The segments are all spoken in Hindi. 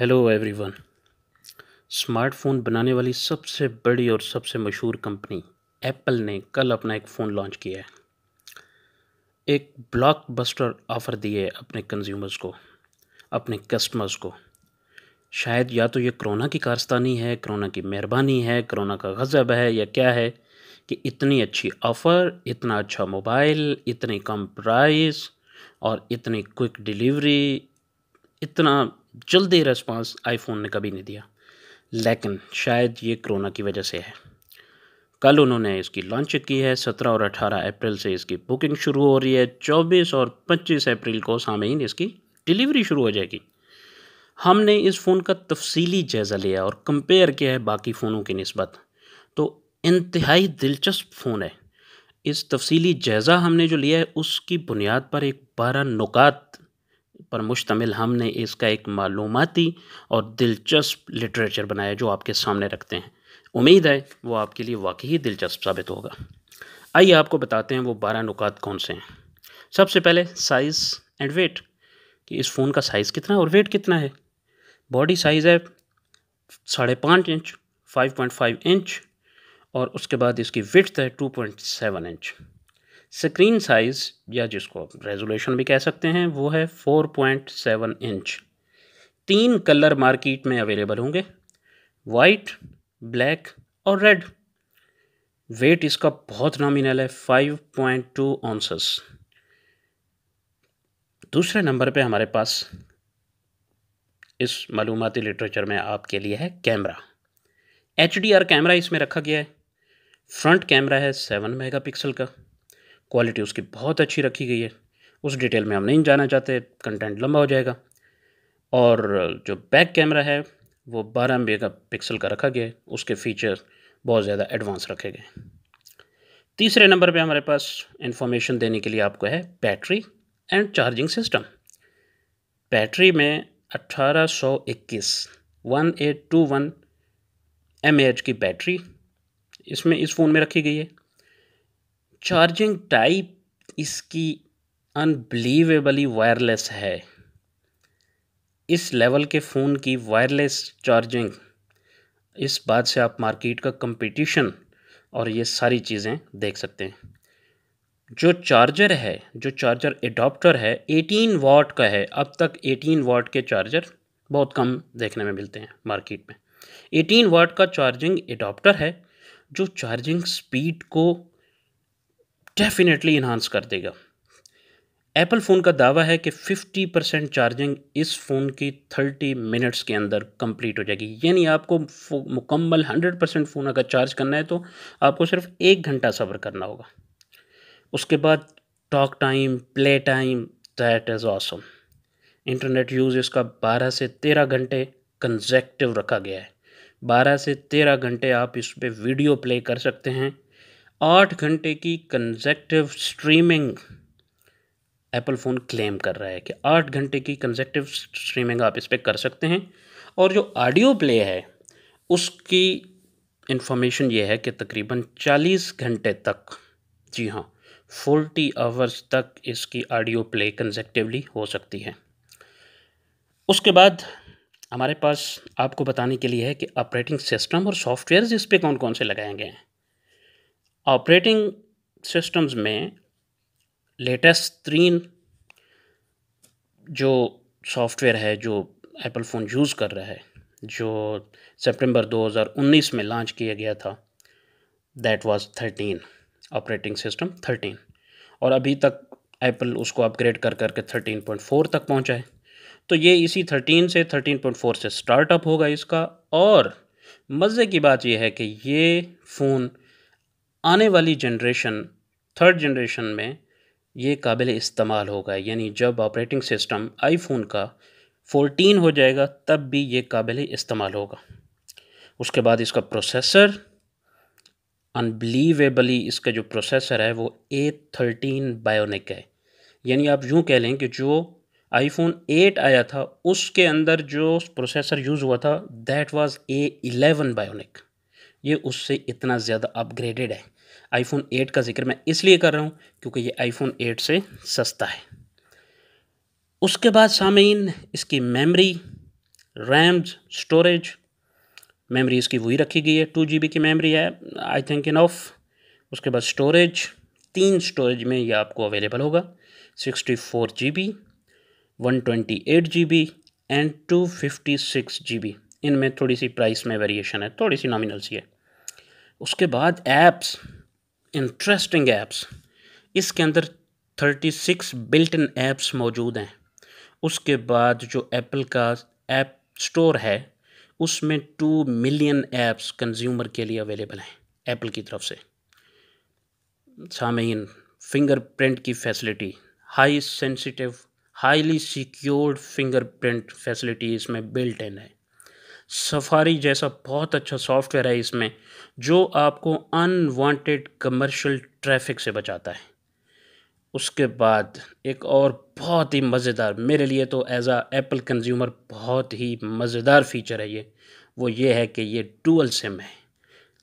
हेलो एवरीवन स्मार्टफ़ोन बनाने वाली सबसे बड़ी और सबसे मशहूर कंपनी एप्पल ने कल अपना एक फ़ोन लॉन्च किया है एक ब्लॉकबस्टर ऑफ़र दिए अपने कंज्यूमर्स को अपने कस्टमर्स को शायद या तो ये कोरोना की कारस्तानी है कोरोना की मेहरबानी है कोरोना का गज़ब है या क्या है कि इतनी अच्छी ऑफ़र इतना अच्छा मोबाइल इतनी कम प्राइस और इतनी क्विक डिलीवरी इतना जल्दी रेस्पॉन्स आईफोन ने कभी नहीं दिया लेकिन शायद ये कोरोना की वजह से है कल उन्होंने इसकी लॉन्च की है 17 और 18 अप्रैल से इसकी बुकिंग शुरू हो रही है 24 और 25 अप्रैल को सामीन इसकी डिलीवरी शुरू हो जाएगी हमने इस फ़ोन का तफसीली जायज़ा लिया और कंपेयर किया है बाकी फ़ोनों की नस्बत तो इंतहाई दिलचस्प फ़ोन है इस तफसीली जायज़ा हमने जो लिया है उसकी बुनियाद पर एक बारह नुकात पर मुश्तमिल हमने इसका एक मालूमती और दिलचस्प लिटरेचर बनाया जो आपके सामने रखते हैं उम्मीद है वो आपके लिए वाकई ही दिलचस्प साबित होगा आइए आपको बताते हैं वो बारह नुकात कौन से हैं सबसे पहले साइज़ एंड वेट कि इस फ़ोन का साइज़ कितना है और वेट कितना है बॉडी साइज़ है साढ़े पाँच inch five point five inch और उसके बाद इसकी विट्थ है two point seven inch screen size या जिसको आप रेजोल्यूशन भी कह सकते हैं वो है 4.7 इंच तीन कलर मार्केट में अवेलेबल होंगे वाइट ब्लैक और रेड वेट इसका बहुत नॉमिनल है 5.2 पॉइंट ऑंसस दूसरे नंबर पे हमारे पास इस मालूमती लिटरेचर में आपके लिए है कैमरा एच कैमरा इसमें रखा गया है फ्रंट कैमरा है सेवन मेगापिक्सल का क्वालिटी उसकी बहुत अच्छी रखी गई है उस डिटेल में हम नहीं जाना चाहते कंटेंट लंबा हो जाएगा और जो बैक कैमरा है वो 12 मेगा पिक्सल का रखा गया है उसके फीचर बहुत ज़्यादा एडवांस रखे गए तीसरे नंबर पे हमारे पास इंफॉर्मेशन देने के लिए आपको है battery and charging system battery में 1821 सौ एमएएच की बैटरी इसमें इस फ़ोन में रखी गई है चार्जिंग टाइप इसकी अनबिलीवेबली वायरलेस है इस लेवल के फ़ोन की वायरलेस चार्जिंग इस बात से आप मार्केट का कंपटीशन और ये सारी चीज़ें देख सकते हैं जो चार्जर है जो चार्जर एडॉप्टर है 18 वाट का है अब तक 18 वाट के चार्जर बहुत कम देखने में मिलते हैं मार्केट में 18 वाट का चार्जिंग एडॉप्टर है जो चार्जिंग स्पीड को डेफिनेटली इन्हांस कर देगा एप्पल फ़ोन का दावा है कि 50 परसेंट चार्जिंग इस फ़ोन की 30 मिनट्स के अंदर कंप्लीट हो जाएगी यानी आपको मुकम्मल 100 परसेंट फ़ोन अगर चार्ज करना है तो आपको सिर्फ एक घंटा सफ़र करना होगा उसके बाद talk time play time that is awesome internet use इसका 12 से 13 घंटे कंजेक्टिव रखा गया है 12 से 13 घंटे आप इस पर वीडियो प्ले कर सकते हैं आठ घंटे की consecutive streaming Apple phone claim कर रहा है कि आठ घंटे की कंजेक्टिव स्ट्रीमिंग आप इस पर कर सकते हैं और जो ऑडियो प्ले है उसकी इन्फॉर्मेशन ये है कि तकरीबन चालीस घंटे तक जी हाँ फोर्टी आवर्स तक इसकी ऑडियो प्ले कंजेक्टिवली हो सकती है उसके बाद हमारे पास आपको बताने के लिए है कि ऑपरेटिंग सिस्टम और सॉफ्टवेयर इस पर कौन कौन से लगाए गए हैं ऑपरेटिंग सिस्टम्स में लेटेस्ट तीन जो सॉफ्टवेयर है जो एप्पल फ़ोन यूज़ कर रहा है जो सितंबर 2019 में लॉन्च किया गया था दैट वाज 13 ऑपरेटिंग सिस्टम 13 और अभी तक एप्पल उसको अपग्रेड कर करके 13.4 तक पहुंचा है तो ये इसी 13 से 13.4 से स्टार्टअप होगा इसका और मज़े की बात यह है कि ये फ़ोन आने वाली जनरेशन थर्ड जनरेशन में ये काबिल इस्तेमाल होगा यानी जब ऑपरेटिंग सिस्टम आईफोन का 14 हो जाएगा तब भी ये काबिल इस्तेमाल होगा उसके बाद इसका प्रोसेसर अनबिलीवेबली इसका जो प्रोसेसर है वो ए थर्टीन बायोनिक है यानी आप यूँ कह लें कि जो आईफोन 8 आया था उसके अंदर जो प्रोसेसर यूज़ हुआ था that was A eleven bionic ये उससे इतना ज़्यादा अपग्रेडेड है आईफोन 8 का जिक्र मैं इसलिए कर रहा हूँ क्योंकि ये आईफोन 8 से सस्ता है उसके बाद सामीन इसकी मेमरी रैम्स स्टोरेज मेमरी इसकी वही रखी गई है टू जी की मेमरी है आई थिंक इन ऑफ उसके बाद स्टोरेज तीन स्टोरेज में ये आपको अवेलेबल होगा sixty four G B one twenty eight G B and two fifty six G B इनमें थोड़ी सी प्राइस में वेरिएशन है थोड़ी सी नॉमिनल सी है उसके बाद ऐप्स इंटरेस्टिंग ऐप्स इसके अंदर 36 बिल्ट इन ऐप्स मौजूद हैं उसके बाद जो एप्पल का ऐप स्टोर है उसमें टू मिलियन ऐप्स कंज्यूमर के लिए अवेलेबल हैं एप्पल की तरफ से सामीन फिंगरप्रिंट की facility high sensitive highly secured fingerprint facility इसमें बिल्ट इन है सफारी जैसा बहुत अच्छा सॉफ्टवेयर है इसमें जो आपको अनवांटेड कमर्शियल ट्रैफिक से बचाता है उसके बाद एक और बहुत ही मज़ेदार मेरे लिए तो एज़ आ एप्पल कंज्यूमर बहुत ही मज़ेदार फीचर है ये वो ये है कि ये डुअल सिम है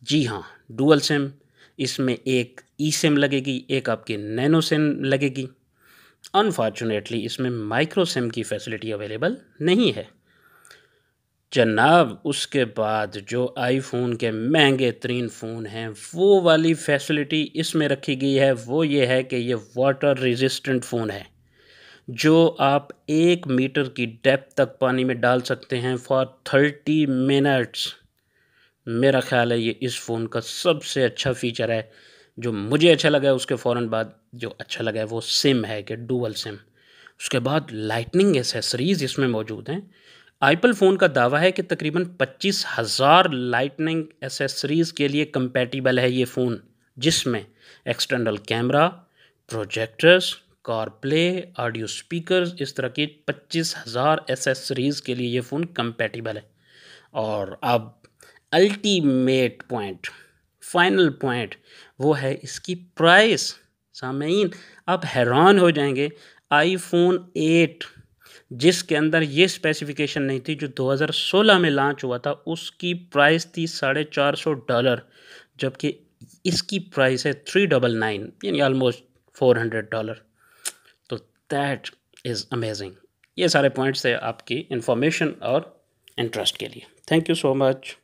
जी हाँ डुअल सिम इसमें एक ई सिम लगेगी एक आपकी नैनो सिम लगेगी अनफॉर्चुनेटली इसमें माइक्रो सिम की फैसिलिटी अवेलेबल नहीं है जनाब उसके बाद जो आईफोन के महंगे तरीन फ़ोन हैं वो वाली फैसिलिटी इसमें रखी गई है वो ये है कि ये वाटर रेजिस्टेंट फ़ोन है जो आप एक मीटर की डेप्थ तक पानी में डाल सकते हैं फॉर थर्टी मिनट्स मेरा ख्याल है ये इस फ़ोन का सबसे अच्छा फ़ीचर है जो मुझे अच्छा लगा है उसके फ़ौर बाद जो अच्छा लगा है वो सिम है कि डूबल सिम उसके बाद लाइटनिंग एसेसरीज़ इसमें मौजूद हैं आईपल फ़ोन का दावा है कि तकरीबन पच्चीस हज़ार लाइटनिंग एसेसरीज़ के लिए कंपेटिबल है ये फ़ोन जिसमें external camera projectors car play audio speakers इस तरह की पच्चीस हज़ार एसेसरीज़ के लिए ये फ़ोन कंपेटिबल है और अब अल्टीमेट पॉइंट फाइनल पॉइंट वो है इसकी प्राइस सामीन आप हैरान हो जाएंगे आईफोन एट जिसके अंदर ये स्पेसिफिकेशन नहीं थी जो 2016 में लॉन्च हुआ था उसकी प्राइस थी साढ़े चार सौ डॉलर जबकि इसकी प्राइस है थ्री डबल नाइन यानी ऑलमोस्ट फोर हंड्रेड डॉलर तो दैट इज़ अमेजिंग ये सारे पॉइंट्स थे आपकी इन्फॉर्मेशन और इंटरेस्ट के लिए थैंक यू सो मच